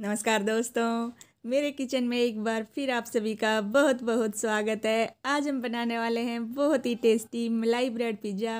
नमस्कार दोस्तों मेरे किचन में एक बार फिर आप सभी का बहुत बहुत स्वागत है आज हम बनाने वाले हैं बहुत ही टेस्टी मलाई ब्रेड पिज़्ज़ा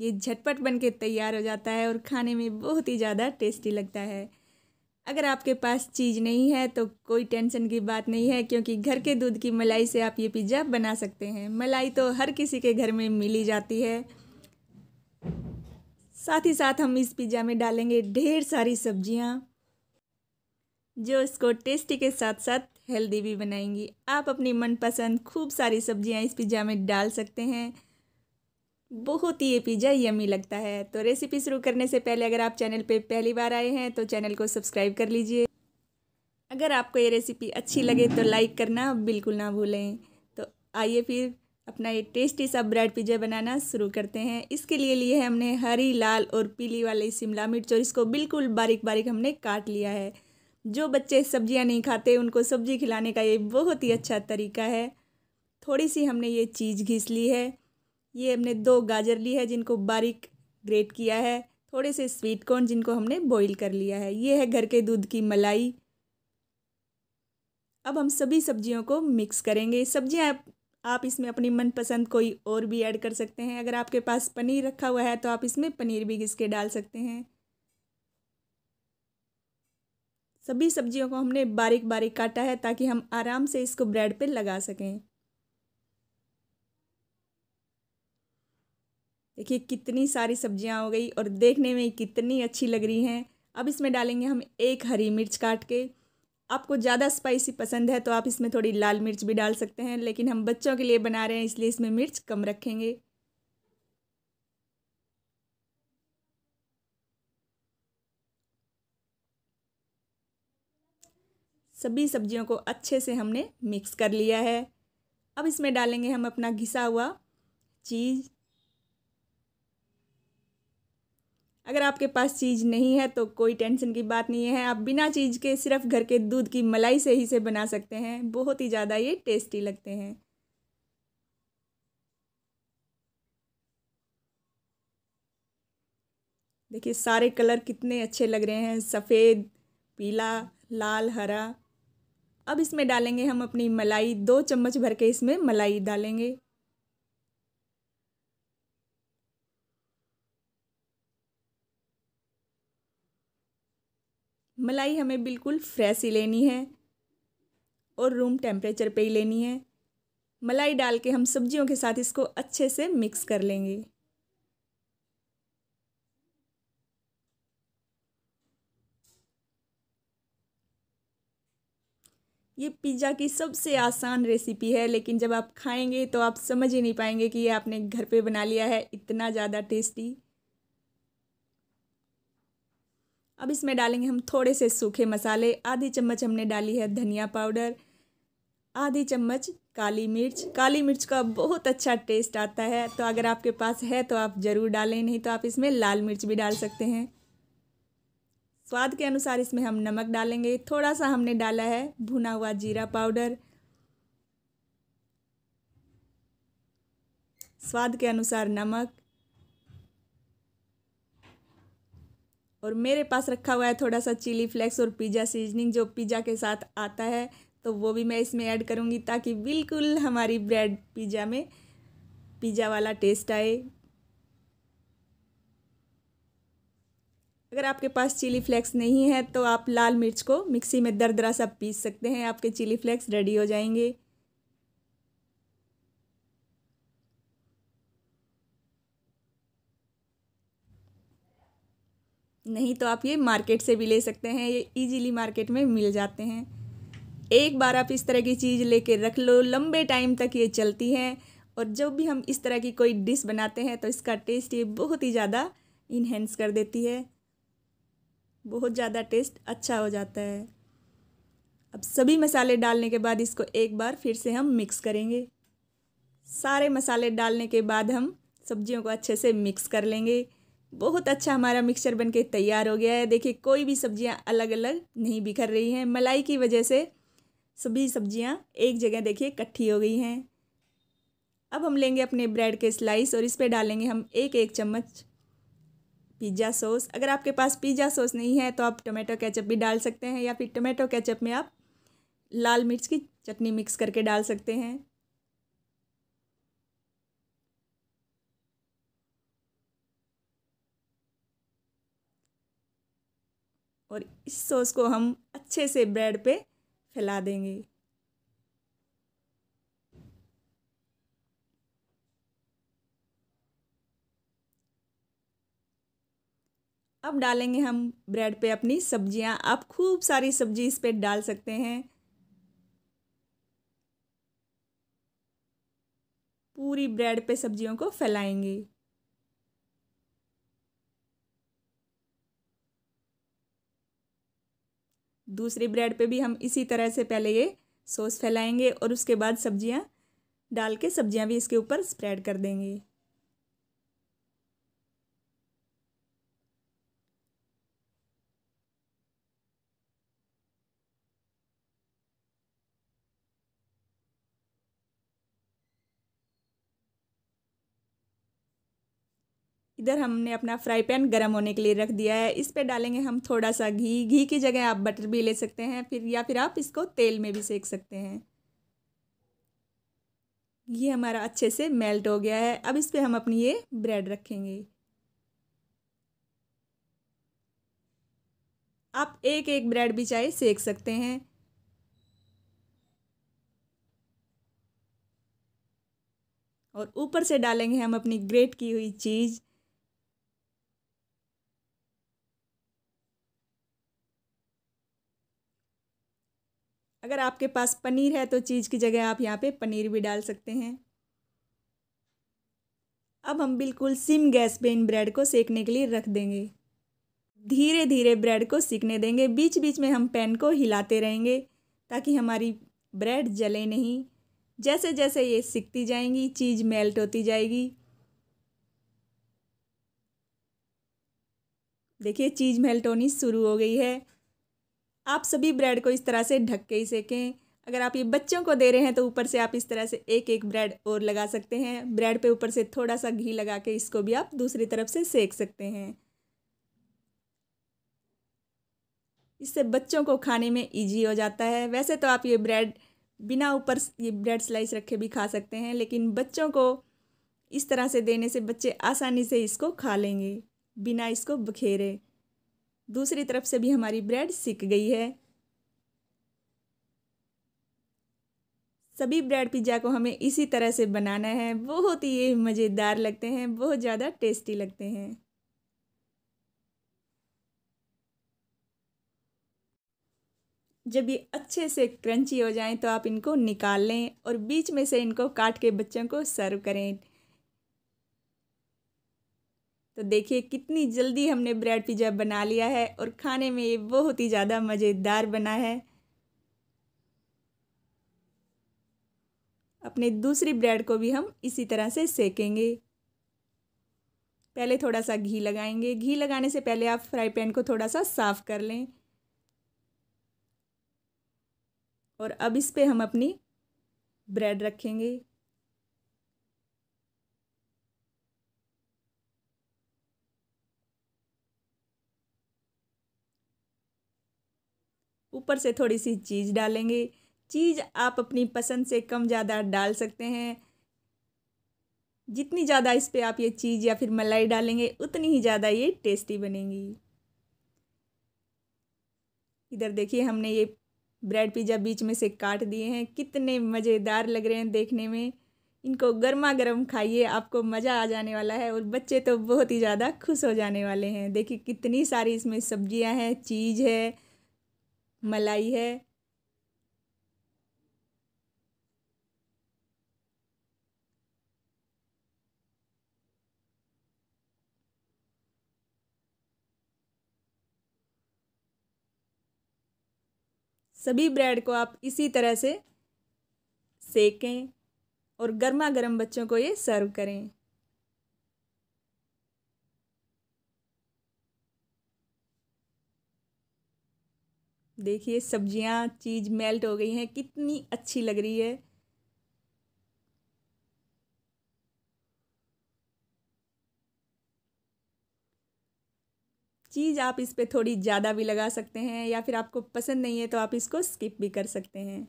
ये झटपट बन के तैयार हो जाता है और खाने में बहुत ही ज़्यादा टेस्टी लगता है अगर आपके पास चीज़ नहीं है तो कोई टेंशन की बात नहीं है क्योंकि घर के दूध की मलाई से आप ये पिज़्ज़ा बना सकते हैं मलाई तो हर किसी के घर में मिली जाती है साथ ही साथ हम इस पिज़्ज़ा में डालेंगे ढेर सारी सब्जियाँ जो इसको टेस्टी के साथ साथ हेल्दी भी बनाएंगी आप अपनी मनपसंद खूब सारी सब्जियां इस पिज़्ज़ा में डाल सकते हैं बहुत ही ये पिज़्ज़ा यमी लगता है तो रेसिपी शुरू करने से पहले अगर आप चैनल पे पहली बार आए हैं तो चैनल को सब्सक्राइब कर लीजिए अगर आपको ये रेसिपी अच्छी लगे तो लाइक करना बिल्कुल ना भूलें तो आइए फिर अपना ये टेस्टी सा ब्रेड पिज़्ज़ा बनाना शुरू करते हैं इसके लिए लिए हमने हरी लाल और पीली वाली शिमला मिर्च और इसको बिल्कुल बारीक बारीक हमने काट लिया है जो बच्चे सब्जियां नहीं खाते उनको सब्जी खिलाने का ये बहुत ही अच्छा तरीका है थोड़ी सी हमने ये चीज़ घिस ली है ये हमने दो गाजर ली है जिनको बारीक ग्रेट किया है थोड़े से स्वीट कॉर्न जिनको हमने बॉईल कर लिया है ये है घर के दूध की मलाई अब हम सभी सब्जियों को मिक्स करेंगे सब्जियां आप इसमें अपनी मनपसंद कोई और भी ऐड कर सकते हैं अगर आपके पास पनीर रखा हुआ है तो आप इसमें पनीर भी घिस के डाल सकते हैं सभी सब्जियों को हमने बारीक बारीक काटा है ताकि हम आराम से इसको ब्रेड पे लगा सकें देखिए कितनी सारी सब्जियां हो गई और देखने में कितनी अच्छी लग रही हैं अब इसमें डालेंगे हम एक हरी मिर्च काट के आपको ज़्यादा स्पाइसी पसंद है तो आप इसमें थोड़ी लाल मिर्च भी डाल सकते हैं लेकिन हम बच्चों के लिए बना रहे हैं इसलिए इसमें मिर्च कम रखेंगे सभी सब्जियों को अच्छे से हमने मिक्स कर लिया है अब इसमें डालेंगे हम अपना घिसा हुआ चीज़ अगर आपके पास चीज़ नहीं है तो कोई टेंशन की बात नहीं है आप बिना चीज़ के सिर्फ घर के दूध की मलाई से ही से बना सकते हैं बहुत ही ज़्यादा ये टेस्टी लगते हैं देखिए सारे कलर कितने अच्छे लग रहे हैं सफ़ेद पीला लाल हरा अब इसमें डालेंगे हम अपनी मलाई दो चम्मच भर के इसमें मलाई डालेंगे मलाई हमें बिल्कुल फ्रेश ही लेनी है और रूम टेम्परेचर पे ही लेनी है मलाई डाल के हम सब्जियों के साथ इसको अच्छे से मिक्स कर लेंगे ये पिज़्ज़ा की सबसे आसान रेसिपी है लेकिन जब आप खाएंगे तो आप समझ ही नहीं पाएंगे कि ये आपने घर पे बना लिया है इतना ज़्यादा टेस्टी अब इसमें डालेंगे हम थोड़े से सूखे मसाले आधी चम्मच हमने डाली है धनिया पाउडर आधी चम्मच काली मिर्च काली मिर्च का बहुत अच्छा टेस्ट आता है तो अगर आपके पास है तो आप ज़रूर डालें नहीं तो आप इसमें लाल मिर्च भी डाल सकते हैं स्वाद के अनुसार इसमें हम नमक डालेंगे थोड़ा सा हमने डाला है भुना हुआ जीरा पाउडर स्वाद के अनुसार नमक और मेरे पास रखा हुआ है थोड़ा सा चिली फ्लेक्स और पिज़्ज़ा सीजनिंग जो पिज़्ज़ा के साथ आता है तो वो भी मैं इसमें ऐड करूँगी ताकि बिल्कुल हमारी ब्रेड पिज़्ज़ा में पिज़्ज़ा वाला टेस्ट आए अगर आपके पास चिली फ्लेक्स नहीं है तो आप लाल मिर्च को मिक्सी में दर दरा सा पीस सकते हैं आपके चिली फ्लेक्स रेडी हो जाएंगे नहीं तो आप ये मार्केट से भी ले सकते हैं ये इजीली मार्केट में मिल जाते हैं एक बार आप इस तरह की चीज़ लेके रख लो लंबे टाइम तक ये चलती है और जब भी हम इस तरह की कोई डिश बनाते हैं तो इसका टेस्ट ये बहुत ही ज़्यादा इन्हेंस कर देती है बहुत ज़्यादा टेस्ट अच्छा हो जाता है अब सभी मसाले डालने के बाद इसको एक बार फिर से हम मिक्स करेंगे सारे मसाले डालने के बाद हम सब्जियों को अच्छे से मिक्स कर लेंगे बहुत अच्छा हमारा मिक्सचर बनके तैयार हो गया है देखिए कोई भी सब्जियां अलग अलग नहीं बिखर रही हैं मलाई की वजह से सभी सब्जियां एक जगह देखिए इकट्ठी हो गई हैं अब हम लेंगे अपने ब्रेड के स्लाइस और इस पर डालेंगे हम एक एक चम्मच पिज़्ज़ा सॉस अगर आपके पास पिज़्ज़ा सॉस नहीं है तो आप टोमेटो केचप भी डाल सकते हैं या फिर टोमेटो केचप में आप लाल मिर्च की चटनी मिक्स करके डाल सकते हैं और इस सॉस को हम अच्छे से ब्रेड पे फैला देंगे अब डालेंगे हम ब्रेड पे अपनी सब्जियां आप खूब सारी सब्जी इस पर डाल सकते हैं पूरी ब्रेड पे सब्जियों को फैलाएंगे दूसरी ब्रेड पे भी हम इसी तरह से पहले ये सॉस फैलाएंगे और उसके बाद सब्जियां डाल के सब्जियां भी इसके ऊपर स्प्रेड कर देंगे इधर हमने अपना फ्राई पैन गर्म होने के लिए रख दिया है इस पे डालेंगे हम थोड़ा सा घी घी की जगह आप बटर भी ले सकते हैं फिर या फिर आप इसको तेल में भी सेक सकते हैं घी हमारा अच्छे से मेल्ट हो गया है अब इस पर हम अपनी ये ब्रेड रखेंगे आप एक एक ब्रेड भी चाहे सेक सकते हैं और ऊपर से डालेंगे हम अपनी ग्रेट की हुई चीज़ अगर आपके पास पनीर है तो चीज़ की जगह आप यहाँ पे पनीर भी डाल सकते हैं अब हम बिल्कुल सिम गैस पे इन ब्रेड को सेकने के लिए रख देंगे धीरे धीरे ब्रेड को सीखने देंगे बीच बीच में हम पैन को हिलाते रहेंगे ताकि हमारी ब्रेड जले नहीं जैसे जैसे ये सिकती जाएंगी चीज़ मेल्ट होती जाएगी देखिए चीज़ मेल्ट होनी शुरू हो गई है आप सभी ब्रेड को इस तरह से ढक के ही सेकें अगर आप ये बच्चों को दे रहे हैं तो ऊपर से आप इस तरह से एक एक ब्रेड और लगा सकते हैं ब्रेड पे ऊपर से थोड़ा सा घी लगा के इसको भी आप दूसरी तरफ से सेक सकते हैं इससे बच्चों को खाने में इजी हो जाता है वैसे तो आप ये ब्रेड बिना ऊपर ये ब्रेड स्लाइस रखे भी खा सकते हैं लेकिन बच्चों को इस तरह से देने से बच्चे आसानी से इसको खा लेंगे बिना इसको बखेरे दूसरी तरफ से भी हमारी ब्रेड सिक गई है सभी ब्रेड पिज्ज़ा को हमें इसी तरह से बनाना है बहुत ही मज़ेदार लगते हैं बहुत ज़्यादा टेस्टी लगते हैं जब ये अच्छे से क्रंची हो जाएं तो आप इनको निकाल लें और बीच में से इनको काट के बच्चों को सर्व करें तो देखिए कितनी जल्दी हमने ब्रेड पिज़्ज़ा बना लिया है और खाने में ये बहुत ही ज़्यादा मज़ेदार बना है अपने दूसरी ब्रेड को भी हम इसी तरह से सेकेंगे पहले थोड़ा सा घी लगाएंगे घी लगाने से पहले आप फ्राई पैन को थोड़ा सा साफ़ कर लें और अब इस पे हम अपनी ब्रेड रखेंगे ऊपर से थोड़ी सी चीज़ डालेंगे चीज़ आप अपनी पसंद से कम ज़्यादा डाल सकते हैं जितनी ज़्यादा इस पर आप ये चीज़ या फिर मलाई डालेंगे उतनी ही ज़्यादा ये टेस्टी बनेंगी इधर देखिए हमने ये ब्रेड पिज़्ज़ा बीच में से काट दिए हैं कितने मज़ेदार लग रहे हैं देखने में इनको गर्मा गर्म खाइए आपको मज़ा आ जाने वाला है और बच्चे तो बहुत ही ज़्यादा खुश हो जाने वाले हैं देखिए कितनी सारी इसमें सब्जियां हैं चीज़ है मलाई है सभी ब्रेड को आप इसी तरह से सेकें और गर्मा गर्म बच्चों को ये सर्व करें देखिए सब्जियां चीज़ मेल्ट हो गई हैं कितनी अच्छी लग रही है चीज़ आप इस पर थोड़ी ज़्यादा भी लगा सकते हैं या फिर आपको पसंद नहीं है तो आप इसको स्किप भी कर सकते हैं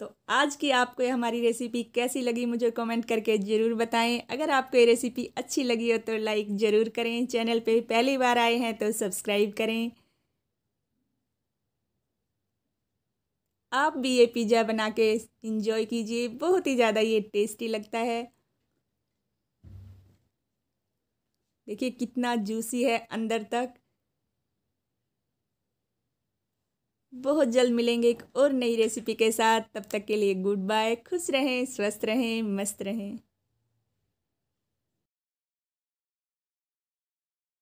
तो आज की आपको ये हमारी रेसिपी कैसी लगी मुझे कमेंट करके ज़रूर बताएं अगर आपको ये रेसिपी अच्छी लगी हो तो लाइक ज़रूर करें चैनल पे पहली बार आए हैं तो सब्सक्राइब करें आप भी ये पिज़्ज़ा बना के इंजॉय कीजिए बहुत ही ज़्यादा ये टेस्टी लगता है देखिए कितना जूसी है अंदर तक बहुत जल्द मिलेंगे एक और नई रेसिपी के साथ तब तक के लिए गुड बाय खुश रहें स्वस्थ रहें मस्त रहें